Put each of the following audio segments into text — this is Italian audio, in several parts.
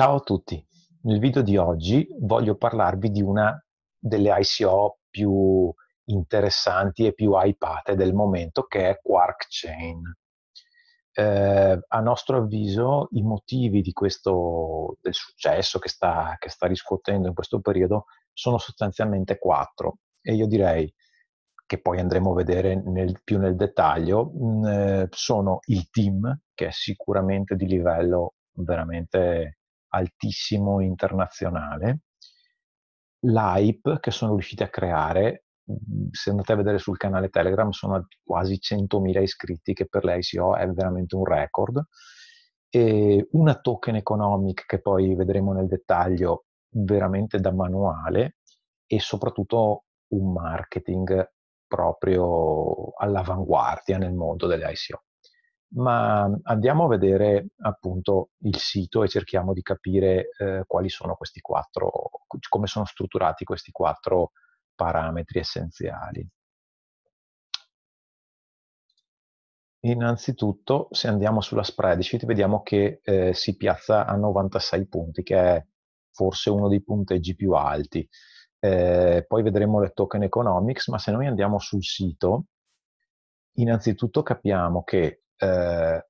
Ciao a tutti, nel video di oggi voglio parlarvi di una delle ICO più interessanti e più hypate del momento che è Quark Chain. Eh, a nostro avviso i motivi questo, del successo che sta, che sta riscuotendo in questo periodo sono sostanzialmente quattro e io direi che poi andremo a vedere nel, più nel dettaglio, mh, eh, sono il team che è sicuramente di livello veramente altissimo internazionale, l'hype che sono riusciti a creare, mhmm, se andate a vedere sul canale Telegram sono a quasi 100.000 iscritti che per l'ICO oh, è veramente un record, e una token economic che poi vedremo nel dettaglio veramente da manuale e soprattutto un marketing proprio all'avanguardia nel mondo delle ICO ma andiamo a vedere appunto il sito e cerchiamo di capire eh, quali sono questi quattro, come sono strutturati questi quattro parametri essenziali. Innanzitutto, se andiamo sulla spreadsheet, vediamo che eh, si piazza a 96 punti, che è forse uno dei punteggi più alti. Eh, poi vedremo le token economics, ma se noi andiamo sul sito, innanzitutto capiamo che eh,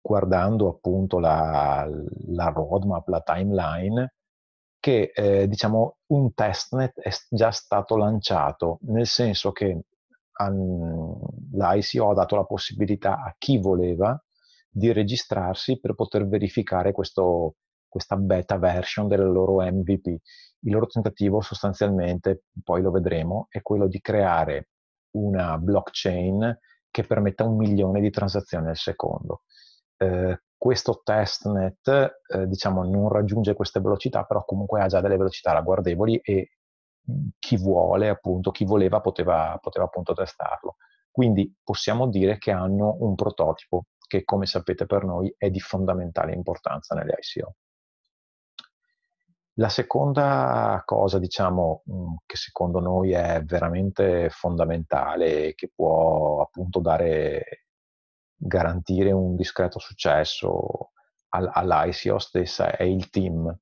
guardando appunto la, la, roadmap, la timeline, che eh, diciamo un testnet è già stato lanciato, nel senso che um, la ha dato la possibilità a chi voleva di registrarsi per poter verificare questo, questa beta version del loro MVP. Il loro tentativo sostanzialmente, poi lo vedremo, è quello di creare una blockchain che permetta un milione di transazioni al secondo. Eh, questo testnet eh, diciamo, non raggiunge queste velocità, però comunque ha già delle velocità ragguardevoli e mm, chi vuole, appunto, chi voleva poteva, poteva appunto testarlo. Quindi possiamo dire che hanno un prototipo che, come sapete per noi, è di fondamentale importanza nelle ICO. La seconda cosa, diciamo, mm, che secondo noi è veramente fondamentale e che può appunto dare, garantire un discreto successo all'ICO stessa, è il team.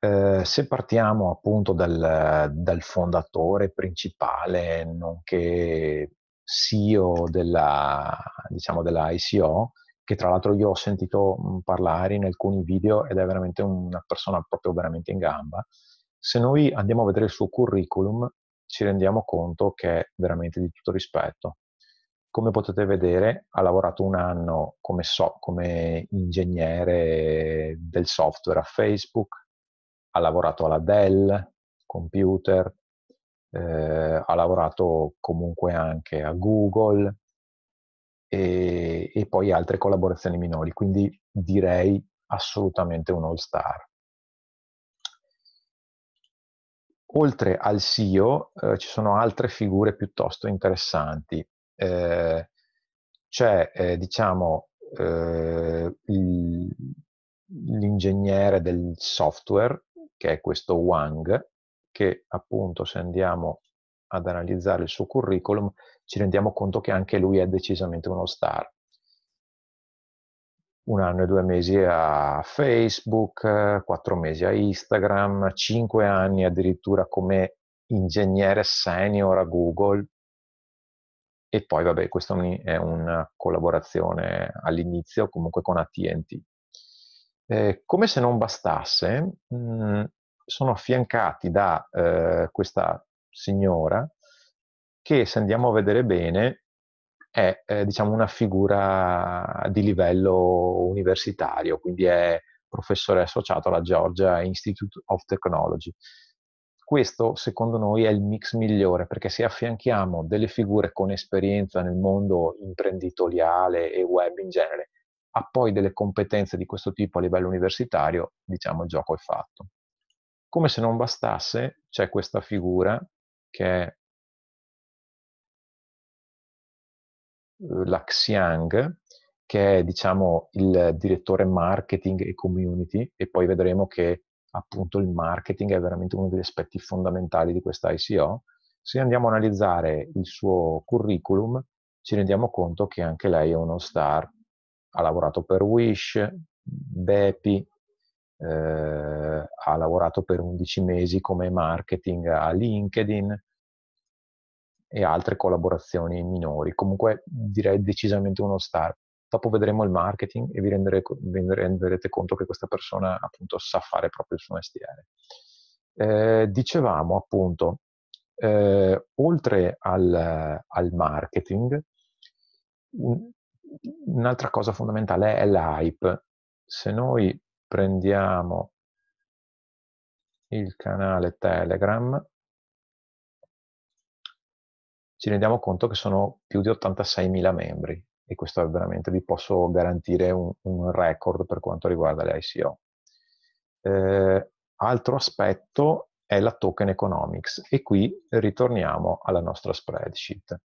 Eh, se partiamo appunto dal, dal fondatore principale, nonché CEO della, diciamo, della ICO, che tra l'altro io ho sentito mhmm, parlare in alcuni video ed è veramente una persona proprio veramente in gamba, se noi andiamo a vedere il suo curriculum ci rendiamo conto che è veramente di tutto rispetto. Come potete vedere ha lavorato un anno come, so, come ingegnere del software a Facebook, ha lavorato alla Dell, computer, eh, ha lavorato comunque anche a Google, e, e poi altre collaborazioni minori, quindi direi assolutamente un all-star. Oltre al CEO eh, ci sono altre figure piuttosto interessanti. Eh, c'è, eh, diciamo, eh, il, l'ingegnere del software, che è questo Wang, che appunto se andiamo ad analizzare il suo curriculum, ci rendiamo conto che anche lui è decisamente uno star. Un anno e due mesi a Facebook, quattro mesi a Instagram, cinque anni addirittura come ingegnere senior a Google. E poi, vabbè, questa è una collaborazione all'inizio comunque con ATT. Eh, come se non bastasse, mh, mm, sono affiancati da eh, questa signora che se andiamo a vedere bene è eh, diciamo una figura di livello universitario, quindi è professore associato alla Georgia Institute of Technology. Questo secondo noi è il mix migliore perché se affianchiamo delle figure con esperienza nel mondo imprenditoriale e web in genere a poi delle competenze di questo tipo a livello universitario, diciamo il gioco è fatto. Come se non bastasse, c'è questa figura che è Eh, Laxiang, che è diciamo, il direttore marketing e community e poi vedremo che appunto il marketing è veramente uno degli aspetti fondamentali di questa ICO. Se andiamo a analizzare il suo curriculum ci rendiamo conto che anche lei è uno star, ha lavorato per Wish, Bepi, eh, ha lavorato per 11 mesi come marketing a LinkedIn, e altre collaborazioni minori. Comunque direi decisamente uno star. Dopo vedremo il marketing e vi, rendere, vi renderete conto che questa persona appunto sa fare proprio il suo mestiere. Eh, dicevamo appunto, eh, oltre al, al marketing, un, un'altra cosa fondamentale è l'hype. Se noi prendiamo il canale Telegram, ci rendiamo conto che sono più di 86.000 membri e questo è veramente, vi posso garantire un, un record per quanto riguarda le ICO. Eh, altro aspetto è la token economics e qui ritorniamo alla nostra spreadsheet.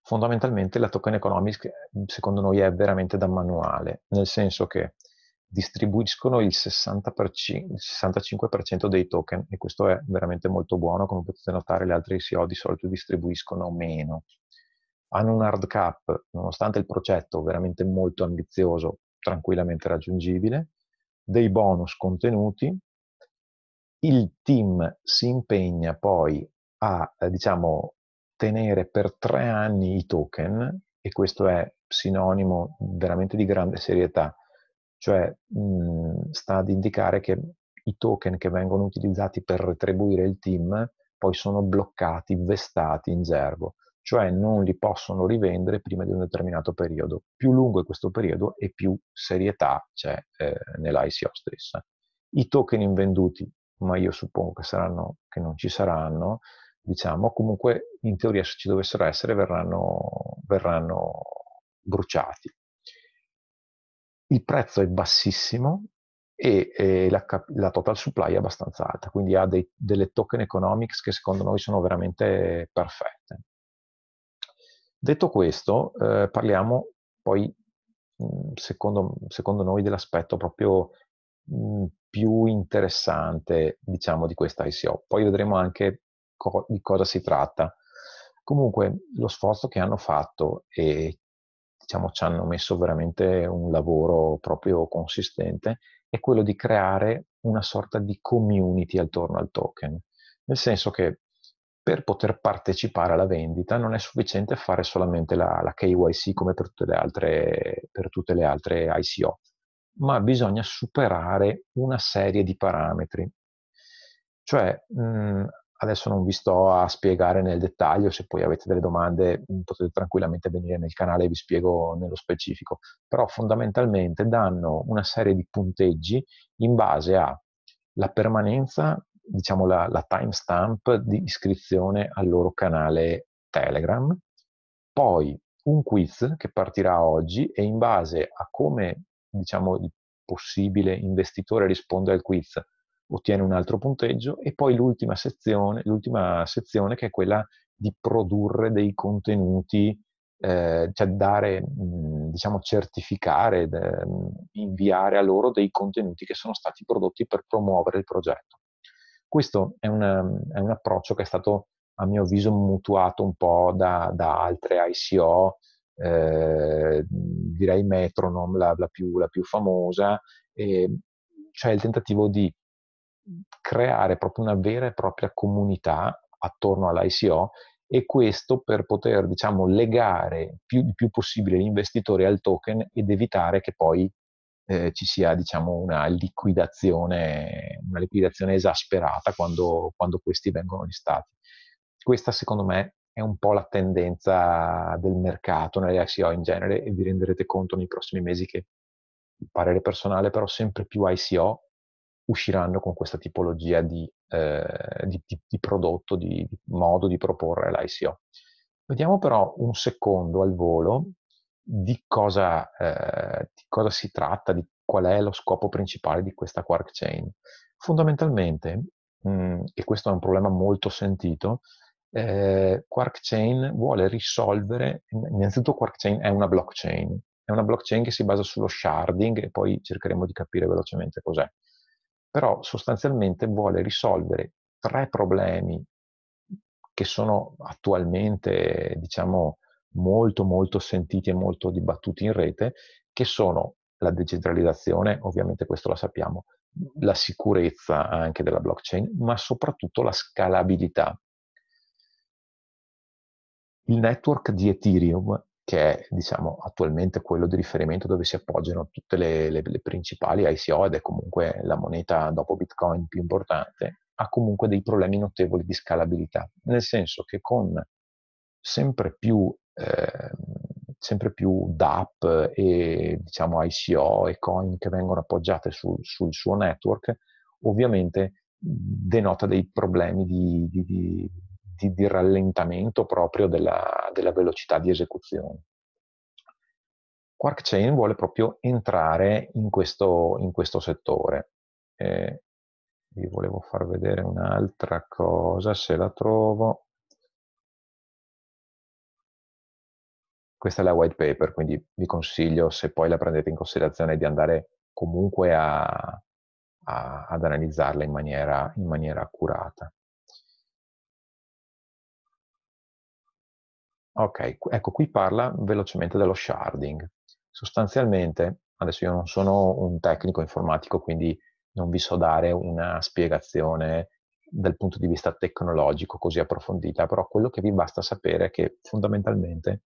Fondamentalmente la token economics secondo noi è veramente da manuale, nel senso che distribuiscono il, 65% dei token e questo è veramente molto buono, come potete notare le altre ICO di solito distribuiscono meno. Hanno un hard cap, nonostante il progetto veramente molto ambizioso, tranquillamente raggiungibile, dei bonus contenuti, il team si impegna poi a, eh, diciamo, tenere per tre anni i token, e questo è sinonimo veramente di grande serietà, cioè mh, mhmm, sta ad indicare che i token che vengono utilizzati per retribuire il team poi sono bloccati, vestati in gergo, cioè non li possono rivendere prima di un determinato periodo. Più lungo è questo periodo e più serietà c'è eh, nell'ICO stessa. I token invenduti, ma io suppongo che, saranno, che non ci saranno, diciamo, comunque in teoria se ci dovessero essere verranno, verranno bruciati il prezzo è bassissimo e, e la, la, total supply è abbastanza alta, quindi ha dei, delle token economics che secondo noi sono veramente perfette. Detto questo, eh, parliamo poi, mm, secondo, secondo noi, dell'aspetto proprio mh, mm, più interessante, diciamo, di questa ICO. Poi vedremo anche co di cosa si tratta. Comunque, lo sforzo che hanno fatto e diciamo, ci hanno messo veramente un lavoro proprio consistente, è quello di creare una sorta di community attorno al token. Nel senso che per poter partecipare alla vendita non è sufficiente fare solamente la, la KYC come per tutte, altre, per tutte, le altre, ICO, ma bisogna superare una serie di parametri. Cioè, mh, mhmm, Adesso non vi sto a spiegare nel dettaglio, se poi avete delle domande mm, potete tranquillamente venire nel canale e vi spiego nello specifico, però fondamentalmente danno una serie di punteggi in base alla permanenza, diciamo la, la timestamp di iscrizione al loro canale Telegram, poi un quiz che partirà oggi e in base a come diciamo, il possibile investitore risponde al quiz ottiene un altro punteggio e poi l'ultima sezione, l'ultima sezione che è quella di produrre dei contenuti, eh, cioè dare, mh, diciamo, certificare, de, mh, inviare a loro dei contenuti che sono stati prodotti per promuovere il progetto. Questo è, una, è un approccio che è stato, a mio avviso, mutuato un po' da, da altre ICO, eh, direi Metronom, la, la, più, la più famosa, e, cioè il tentativo di creare proprio una vera e propria comunità attorno all'ICO e questo per poter diciamo, legare più, il più possibile l'investitore al token ed evitare che poi eh, ci sia diciamo, una, liquidazione, una, liquidazione, esasperata quando, quando questi vengono listati. Questa secondo me è un po' la tendenza del mercato nelle ICO in genere e vi renderete conto nei prossimi mesi che, parere personale, però sempre più ICO usciranno con questa tipologia di, eh, di, di, di prodotto, di, modo di proporre l'ICO. Vediamo però un secondo al volo di cosa, eh, di cosa si tratta, di qual è lo scopo principale di questa Quark Chain. Fondamentalmente, mh, mm, e questo è un problema molto sentito, eh, Quark Chain vuole risolvere, innanzitutto Quark Chain è una blockchain, è una blockchain che si basa sullo sharding e poi cercheremo di capire velocemente cos'è però sostanzialmente vuole risolvere tre problemi che sono attualmente, diciamo, molto molto sentiti e molto dibattuti in rete, che sono la decentralizzazione, ovviamente questo la sappiamo, la sicurezza anche della blockchain, ma soprattutto la scalabilità. Il network di Ethereum che è diciamo, attualmente quello di riferimento dove si appoggiano tutte le, le, le, principali ICO ed è comunque la moneta dopo Bitcoin più importante, ha comunque dei problemi notevoli di scalabilità, nel senso che con sempre più, eh, sempre più DAP e diciamo, ICO e coin che vengono appoggiate su, sul suo network, ovviamente denota dei problemi di, di, di di, di rallentamento proprio della, della, velocità di esecuzione. Quark Chain vuole proprio entrare in questo, in questo settore. Eh, vi volevo far vedere un'altra cosa, se la trovo. Questa è la white paper, quindi vi consiglio, se poi la prendete in considerazione, di andare comunque a, a, ad analizzarla in maniera, in maniera accurata. Ok, ecco qui parla velocemente dello sharding. Sostanzialmente, adesso io non sono un tecnico informatico, quindi non vi so dare una spiegazione dal punto di vista tecnologico così approfondita, però quello che vi basta sapere è che fondamentalmente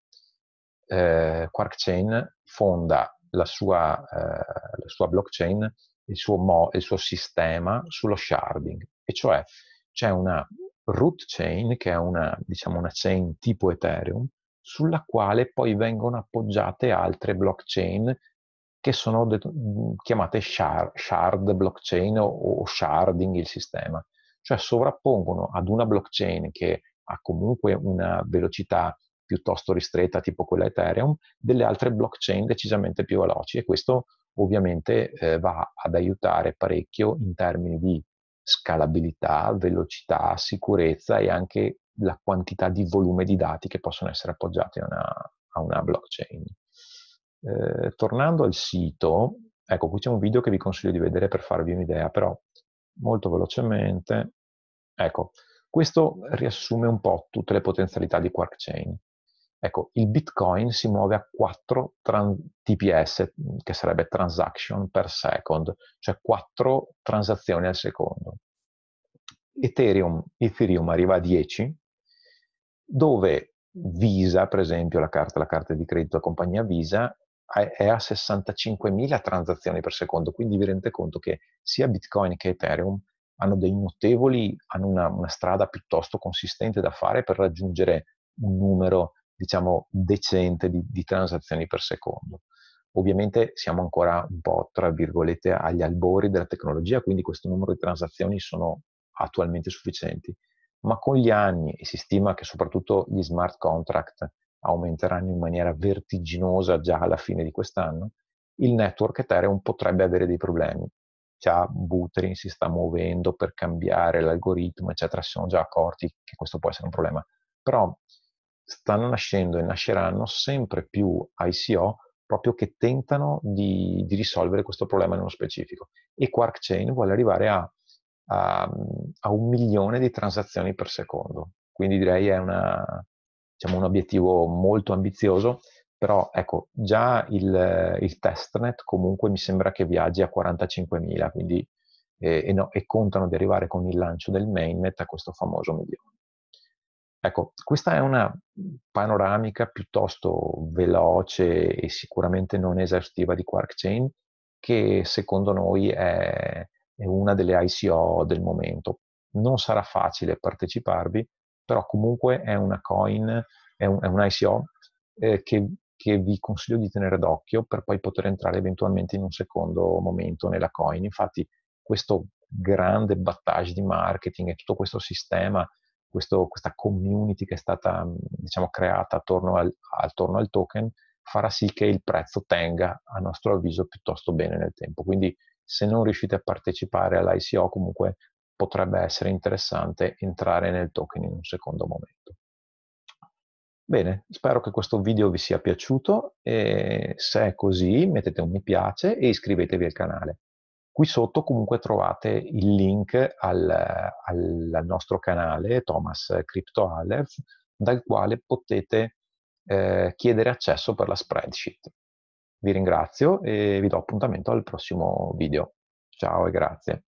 eh, Chain fonda la sua, eh, la sua blockchain, il suo, mo, il suo sistema sullo sharding, e cioè c'è una root chain, che è una, diciamo, una chain tipo Ethereum, sulla quale poi vengono appoggiate altre blockchain che sono de- mm, chiamate shard, shard blockchain o, o sharding il sistema, cioè sovrappongono ad una blockchain che ha comunque una velocità piuttosto ristretta, tipo quella Ethereum, delle altre blockchain decisamente più veloci e questo ovviamente eh, va ad aiutare parecchio in termini di scalabilità, velocità, sicurezza e anche la quantità di volume di dati che possono essere appoggiati a una, a una blockchain. Eh, tornando al sito, ecco qui c'è un video che vi consiglio di vedere per farvi un'idea, però molto velocemente, ecco, questo riassume un po' tutte le potenzialità di Quarkchain. Ecco, il Bitcoin si muove a 4 TPS, mm, che sarebbe transaction per second, cioè 4 transazioni al secondo. Ethereum, Ethereum arriva a 10, dove Visa, per esempio, la carta, la carta di credito della compagnia Visa, è a 65.000 transazioni per secondo, quindi vi rendete conto che sia Bitcoin che Ethereum hanno dei notevoli, hanno una, una strada piuttosto consistente da fare per raggiungere un numero di diciamo, decente di, di transazioni per secondo. Ovviamente siamo ancora un po', tra virgolette, agli albori della tecnologia, quindi questo numero di transazioni sono attualmente sufficienti, ma con gli anni, e si stima che soprattutto gli smart contract aumenteranno in maniera vertiginosa già alla fine di quest'anno, il network Ethereum potrebbe avere dei problemi. Già Buterin si sta muovendo per cambiare l'algoritmo, eccetera, si sono già accorti che questo può essere un problema. Però stanno nascendo e nasceranno sempre più ICO proprio che tentano di, di risolvere questo problema nello specifico. E Quark Chain vuole arrivare a, a, a un milione di transazioni per secondo. Quindi direi è una, diciamo, un obiettivo molto ambizioso, però ecco, già il, il, testnet comunque mi sembra che viaggi a 45.000, quindi, eh, e, no, e contano di arrivare con il lancio del mainnet a questo famoso milione. Ecco, questa è una panoramica piuttosto veloce e sicuramente non esaustiva di Quark Chain, che secondo noi è, è una delle ICO del momento. Non sarà facile parteciparvi, però comunque è una coin, è un, è un ICO eh, che, che vi consiglio di tenere d'occhio per poi poter entrare eventualmente in un secondo momento nella coin. Infatti questo grande battage di marketing e tutto questo sistema questo, questa community che è stata mhmm, diciamo, creata attorno al, attorno al token farà sì che il prezzo tenga, a nostro avviso, piuttosto bene nel tempo. Quindi se non riuscite a partecipare all'ICO, comunque potrebbe essere interessante entrare nel token in un secondo momento. Bene, spero che questo video vi sia piaciuto e se è così mettete un mi piace e iscrivetevi al canale. Qui sotto comunque trovate il link al, al nostro canale Thomas Crypto Aleph, dal quale potete eh, chiedere accesso per la spreadsheet. Vi ringrazio e vi do appuntamento al prossimo video. Ciao e grazie.